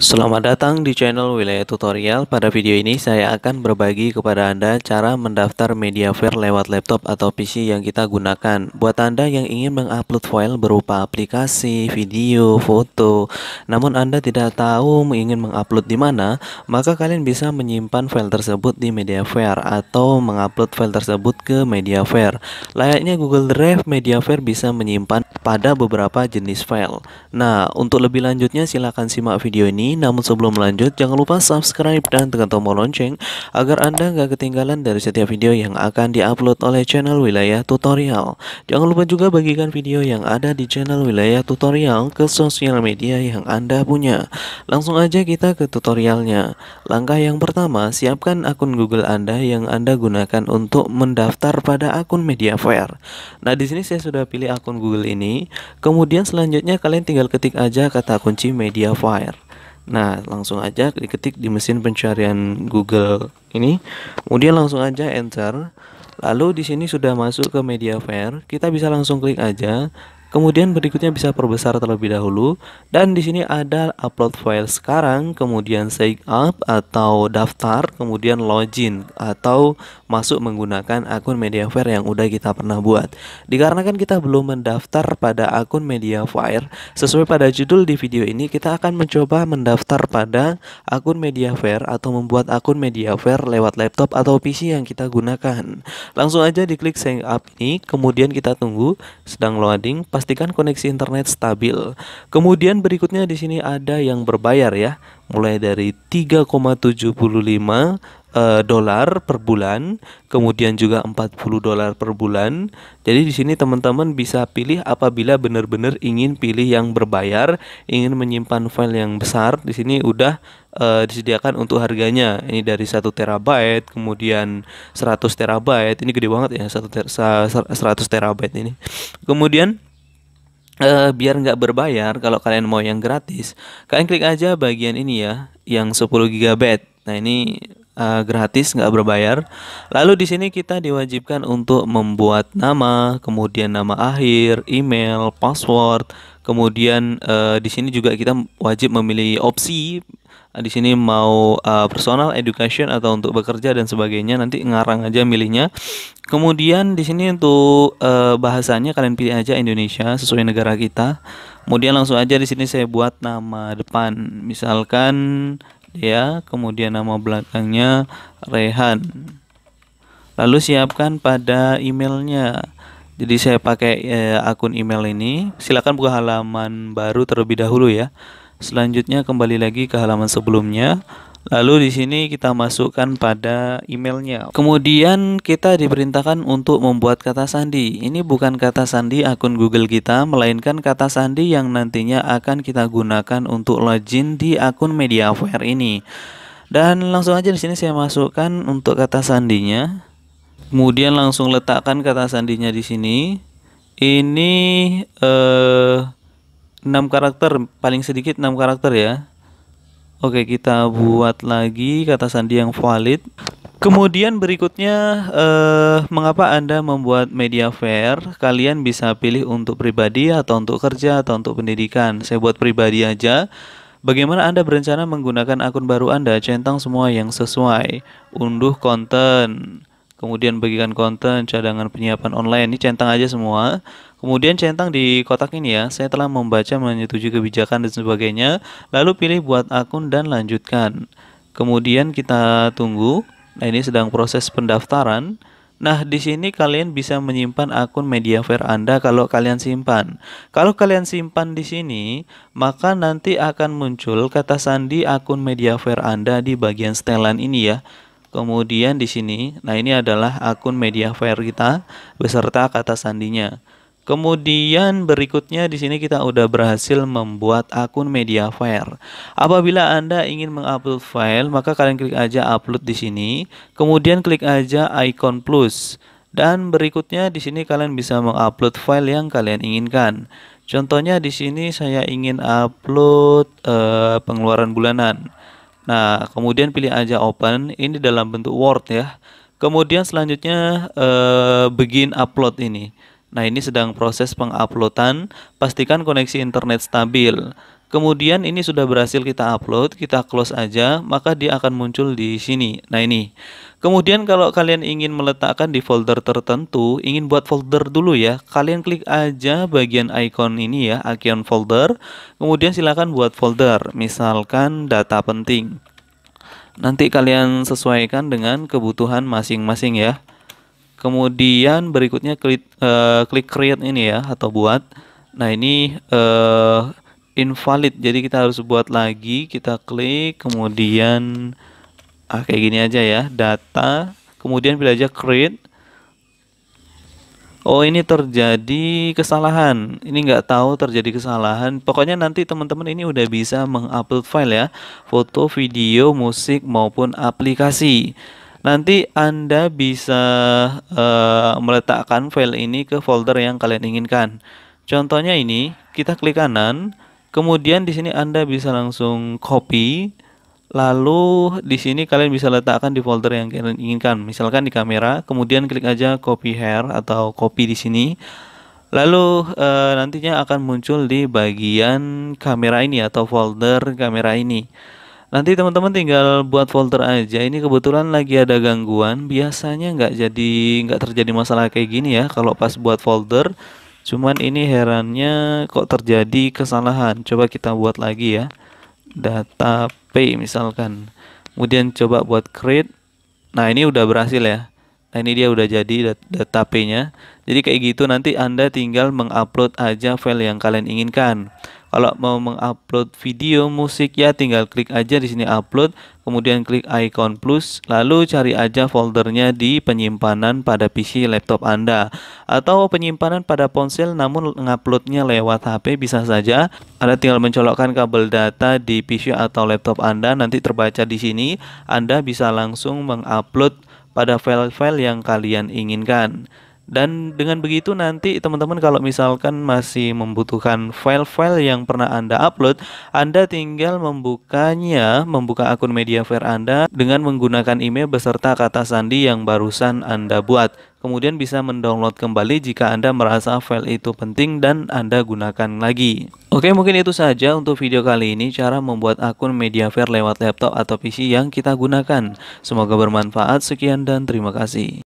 Selamat datang di channel Wilayah Tutorial. Pada video ini saya akan berbagi kepada Anda cara mendaftar media MediaFire lewat laptop atau PC yang kita gunakan. Buat Anda yang ingin mengupload file berupa aplikasi, video, foto, namun Anda tidak tahu ingin mengupload di mana, maka kalian bisa menyimpan file tersebut di media MediaFire atau mengupload file tersebut ke media MediaFire. Layaknya Google Drive, media MediaFire bisa menyimpan pada beberapa jenis file. Nah, untuk lebih lanjutnya silakan simak video ini namun sebelum lanjut, jangan lupa subscribe dan tekan tombol lonceng agar Anda nggak ketinggalan dari setiap video yang akan diupload oleh channel Wilayah Tutorial. Jangan lupa juga bagikan video yang ada di channel Wilayah Tutorial ke sosial media yang Anda punya. Langsung aja kita ke tutorialnya. Langkah yang pertama, siapkan akun Google Anda yang Anda gunakan untuk mendaftar pada akun Mediafire. Nah, di sini saya sudah pilih akun Google ini. Kemudian selanjutnya kalian tinggal ketik aja kata kunci Mediafire. Nah, langsung aja diketik di mesin pencarian Google ini. Kemudian langsung aja enter. Lalu di sini sudah masuk ke media fair, kita bisa langsung klik aja Kemudian berikutnya bisa perbesar terlebih dahulu dan di sini ada upload file sekarang, kemudian sign up atau daftar, kemudian login atau masuk menggunakan akun Mediafire yang udah kita pernah buat. Dikarenakan kita belum mendaftar pada akun Mediafire, sesuai pada judul di video ini kita akan mencoba mendaftar pada akun Mediafire atau membuat akun Mediafire lewat laptop atau PC yang kita gunakan. Langsung aja diklik sign up ini, kemudian kita tunggu sedang loading pastikan koneksi internet stabil. Kemudian berikutnya di sini ada yang berbayar ya, mulai dari 3,75 uh, eh, dolar per bulan, kemudian juga 40 dolar per bulan. Jadi di sini teman-teman bisa pilih apabila benar-benar ingin pilih yang berbayar, ingin menyimpan file yang besar. Di sini udah uh, disediakan untuk harganya. Ini dari 1 terabyte, kemudian 100 terabyte. Ini gede banget ya 1 ter 100 terabyte ini. Kemudian uh, biar nggak berbayar kalau kalian mau yang gratis kalian klik aja bagian ini ya yang 10 GB nah ini uh, gratis nggak berbayar lalu di sini kita diwajibkan untuk membuat nama kemudian nama akhir email password kemudian uh, di sini juga kita wajib memilih opsi di sini mau uh, personal education atau untuk bekerja dan sebagainya nanti ngarang aja milihnya kemudian di sini untuk uh, eh, bahasanya kalian pilih aja Indonesia sesuai negara kita kemudian langsung aja di sini saya buat nama depan misalkan ya kemudian nama belakangnya Rehan lalu siapkan pada emailnya jadi saya pakai eh, akun email ini silakan buka halaman baru terlebih dahulu ya Selanjutnya kembali lagi ke halaman sebelumnya. Lalu di sini kita masukkan pada emailnya. Kemudian kita diperintahkan untuk membuat kata sandi. Ini bukan kata sandi akun Google kita, melainkan kata sandi yang nantinya akan kita gunakan untuk login di akun Mediafire ini. Dan langsung aja di sini saya masukkan untuk kata sandinya. Kemudian langsung letakkan kata sandinya di sini. Ini eh 6 karakter paling sedikit 6 karakter ya Oke kita buat lagi kata sandi yang valid kemudian berikutnya eh, mengapa anda membuat media fair kalian bisa pilih untuk pribadi atau untuk kerja atau untuk pendidikan saya buat pribadi aja Bagaimana Anda berencana menggunakan akun baru Anda? Centang semua yang sesuai. Unduh konten kemudian bagikan konten cadangan penyiapan online ini centang aja semua kemudian centang di kotak ini ya saya telah membaca menyetujui kebijakan dan sebagainya lalu pilih buat akun dan lanjutkan kemudian kita tunggu nah ini sedang proses pendaftaran Nah, di sini kalian bisa menyimpan akun media Mediafire Anda kalau kalian simpan. Kalau kalian simpan di sini, maka nanti akan muncul kata sandi akun media Mediafire Anda di bagian setelan ini ya. Kemudian di sini, nah ini adalah akun media fair kita beserta kata sandinya. Kemudian berikutnya di sini kita udah berhasil membuat akun media Mediafire. Apabila Anda ingin mengupload file, maka kalian klik aja upload di sini, kemudian klik aja icon plus. Dan berikutnya di sini kalian bisa mengupload file yang kalian inginkan. Contohnya di sini saya ingin upload uh, pengeluaran bulanan. Nah, kemudian pilih aja open, ini dalam bentuk Word ya. Kemudian selanjutnya eh, begin upload ini. Nah, ini sedang proses penguploadan, pastikan koneksi internet stabil. Kemudian ini sudah berhasil kita upload, kita close aja, maka dia akan muncul di sini. Nah ini. Kemudian kalau kalian ingin meletakkan di folder tertentu, ingin buat folder dulu ya, kalian klik aja bagian icon ini ya, icon folder. Kemudian silakan buat folder, misalkan data penting. Nanti kalian sesuaikan dengan kebutuhan masing-masing ya. Kemudian berikutnya klik, uh, klik create ini ya, atau buat. Nah ini... Uh, invalid jadi kita harus buat lagi kita klik kemudian ah kayak gini aja ya data kemudian pilih aja create oh ini terjadi kesalahan ini nggak tahu terjadi kesalahan pokoknya nanti teman-teman ini udah bisa mengupload file ya foto video musik maupun aplikasi Nanti Anda bisa uh, meletakkan file ini ke folder yang kalian inginkan. Contohnya ini, kita klik kanan, Kemudian di sini Anda bisa langsung copy Lalu di sini kalian bisa letakkan di folder yang kalian inginkan. Misalkan di kamera, kemudian klik aja copy hair atau copy di sini. Lalu e, nantinya akan muncul di bagian kamera ini atau folder kamera ini. Nanti teman-teman tinggal buat folder aja. Ini kebetulan lagi ada gangguan. Biasanya nggak jadi nggak terjadi masalah kayak gini ya kalau pas buat folder cuman ini herannya kok terjadi kesalahan coba kita buat lagi ya data P misalkan kemudian coba buat create nah ini udah berhasil ya nah ini dia udah jadi data P nya jadi kayak gitu nanti anda tinggal mengupload aja file yang kalian inginkan kalau mau mengupload video musik ya tinggal klik aja di sini upload, kemudian klik icon plus, lalu cari aja foldernya di penyimpanan pada PC laptop Anda atau penyimpanan pada ponsel namun nguploadnya lewat HP bisa saja. Anda tinggal mencolokkan kabel data di PC atau laptop Anda nanti terbaca di sini. Anda bisa langsung mengupload pada file-file yang kalian inginkan. Dan dengan begitu nanti teman-teman kalau misalkan masih membutuhkan file-file yang pernah Anda upload, Anda tinggal membukanya, membuka akun Mediafire Anda dengan menggunakan email beserta kata sandi yang barusan Anda buat. Kemudian bisa mendownload kembali jika Anda merasa file itu penting dan Anda gunakan lagi. Oke, mungkin itu saja untuk video kali ini cara membuat akun Mediafire lewat laptop atau PC yang kita gunakan. Semoga bermanfaat. Sekian dan terima kasih.